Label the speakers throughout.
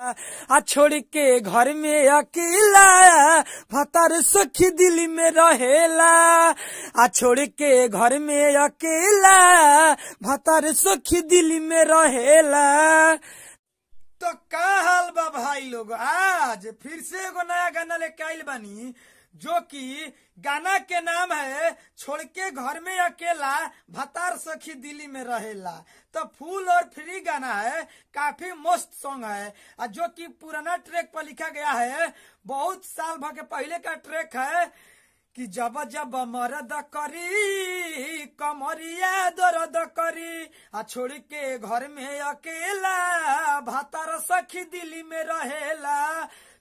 Speaker 1: आ छोड़ के घर में अकेला भतर सखी दिल में रहेला आ छोड़ के घर में अकेला भतर सखी दिल में रहेला तो का हाल बा भाई लोग आज फिर से एगो नया गाना लेके आइल बानी जो कि गाना के नाम है छोड़ के घर में अकेला भतार सखी दिल्ली में रहेला तो फूल और फ्री गाना है काफी मस्त सॉन्ग है और जो कि पुराना ट्रैक पर लिखा गया है बहुत साल भर के पहले का ट्रैक है कि जब जब मरद करी कमरिया दरद करी आ छोड़ के घर में अकेला भातार सखी दिल्ली में रहेला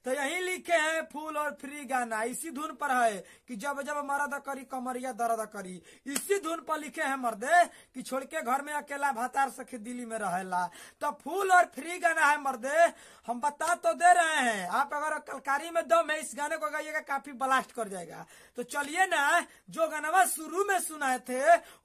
Speaker 1: तो यही लिखे हैं फूल और फ्री गाना इसी धुन पर है कि जब जब मरद करी कमरिया दर्द करी इसी धुन पर लिखे हैं मर्दे कि छोड़ के घर में अकेला भातार सखी दिल्ली में रहेला तो फूल और फ्री गाना है मर्दे हम बता तो दे रहे हैं आप अगर कलकारी में दम है इस गाने को गाइएगा काफी ब्लास्ट कर जाएगा तो चलिए ना जो गानवा शुरू में सुनाए थे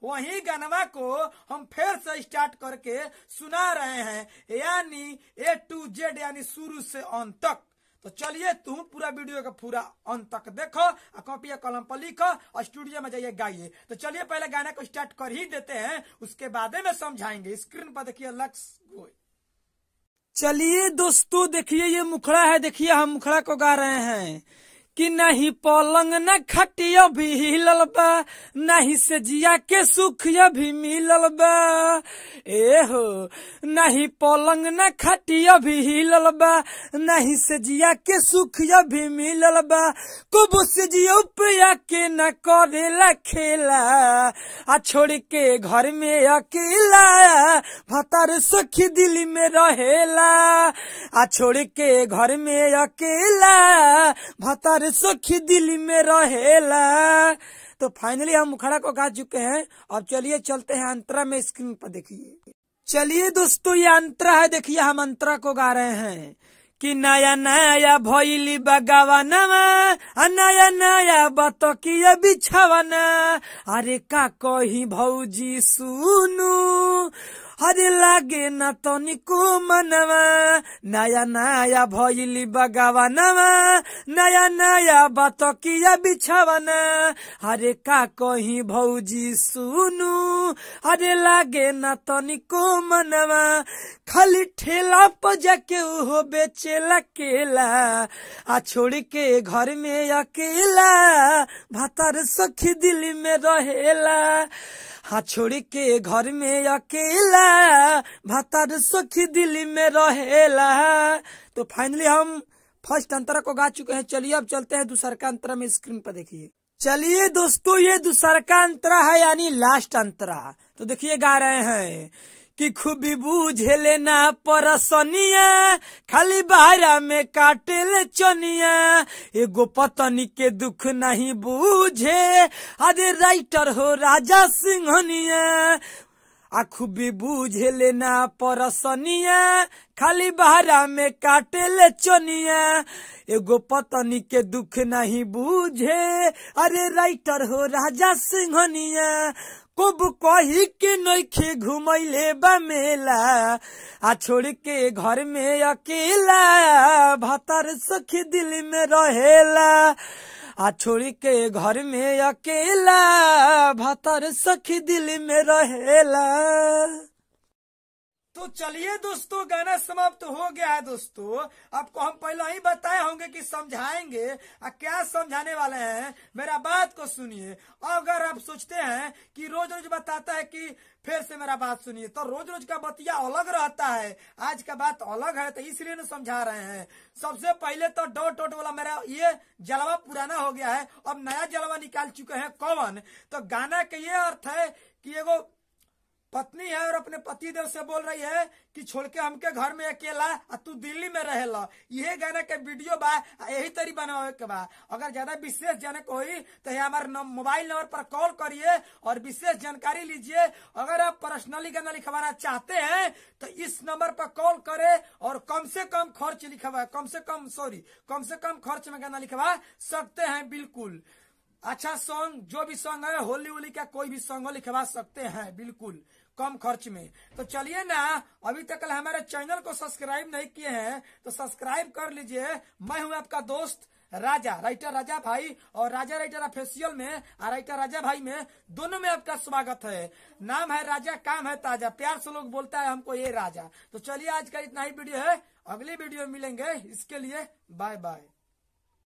Speaker 1: वही गानवा को हम फिर से स्टार्ट करके सुना रहे हैं यानी ए टू जेड यानी शुरू से अंत तक तो चलिए तुम पूरा वीडियो का पूरा अंत तक देखो और कॉपी या कलम पर लिखो और स्टूडियो में जाइए गाइए तो चलिए पहले गाने को स्टार्ट कर ही देते हैं उसके बाद में समझाएंगे स्क्रीन पर देखिए लक्ष्य गोई चलिए दोस्तों देखिए ये मुखड़ा है देखिए हम मुखड़ा को गा रहे हैं कि नहीं पलंग न खटिय भी हिलल बा नहीं से जिया के सुखिया भी मिलल बा ए हो नहीं पलंग न खटिय भी हिलल बा नहीं से जिया के सुखिया भी मिलल बा कुबुस जी उपया के न करे खेला आ छोड़ के घर में अकेला भतर सुखी दिल में रहेला आ छोड़ के घर में अकेला भतर सुखी दिल में रहेला तो फाइनली हम मुखड़ा को गा चुके हैं अब चलिए चलते हैं अंतरा में स्क्रीन पर देखिए चलिए दोस्तों ये अंतरा है देखिए हम अंतरा को गा रहे हैं कि नया नया भैली बगावनमा नया नया बतकी बिछावाना अरे का कही भौजी सुनू हरे लागे न तनिको मनवा नया नया भैली बगावनवा नया नया बतकिया बिछवना हरे का कही भौजी सुनु हरे लागे न तनिको मनवा खाली ठेला पर के उहो बेचेला केला आ छोड़ के घर में अकेला भातर सखी दिल में रहेला हाँ छोड़ के घर में अकेला भातार सुखी दिल्ली में रहेला तो फाइनली हम फर्स्ट अंतरा को गा चुके हैं चलिए अब चलते हैं दूसरा का अंतरा में स्क्रीन पर देखिए चलिए दोस्तों ये दूसरा का अंतरा है यानी लास्ट अंतरा तो देखिए गा रहे हैं कि खूबी बूझे लेना परसनिया खाली बहरा में काटे ले चनिया एगो पतनी के दुख नहीं बूझे अरे राइटर हो राजा सिंहनिया आखुबी बूझे लेना परसनिया खाली बहरा में काटे ले चनिया एगो पतनी के दुख नहीं बूझे अरे राइटर हो राजा सिंहनिया याकूब कही के नैखे घुमैले बा मेला आ छोड़ के घर में अकेला भतर सखी दिल में रहेला आ छोड़ के घर में अकेला भतर सखी दिल में रहेला तो चलिए दोस्तों गाना समाप्त तो हो गया है दोस्तों आपको हम पहले ही बताए होंगे कि समझाएंगे आ क्या समझाने वाले हैं मेरा बात को सुनिए अगर आप सोचते हैं कि रोज रोज बताता है कि फिर से मेरा बात सुनिए तो रोज रोज का बतिया अलग रहता है आज का बात अलग है तो इसलिए ना समझा रहे हैं सबसे पहले तो डॉट डॉट वाला मेरा ये जलवा पुराना हो गया है अब नया जलवा निकाल चुके हैं कौन तो गाना का ये अर्थ है कि एगो पत्नी है और अपने पति देव से बोल रही है कि छोड़ के हमके घर में अकेला और तू दिल्ली में रहे ला ये गाने के वीडियो बा यही तरी बनावे के बा अगर ज्यादा विशेष जनक होई तो हमारे मोबाइल नंबर पर कॉल करिए और विशेष जानकारी लीजिए अगर आप पर्सनली गाना लिखवाना चाहते हैं तो इस नंबर पर कॉल करे और कम से कम खर्च लिखवा कम से कम सॉरी कम से कम खर्च में गाना लिखवा सकते हैं बिल्कुल अच्छा सॉन्ग जो भी सॉन्ग है होली होली का कोई भी सॉन्ग हो लिखवा सकते हैं बिल्कुल कम खर्च में तो चलिए ना अभी तक हमारे चैनल को सब्सक्राइब नहीं किए हैं तो सब्सक्राइब कर लीजिए मैं हूँ आपका दोस्त राजा राइटर राजा भाई और राजा राइटर ऑफिशियल में और राइटर राजा भाई में दोनों में आपका स्वागत है नाम है राजा काम है ताजा प्यार से लोग बोलता है हमको ये राजा तो चलिए आज का इतना ही वीडियो है अगले वीडियो में मिलेंगे इसके लिए बाय बाय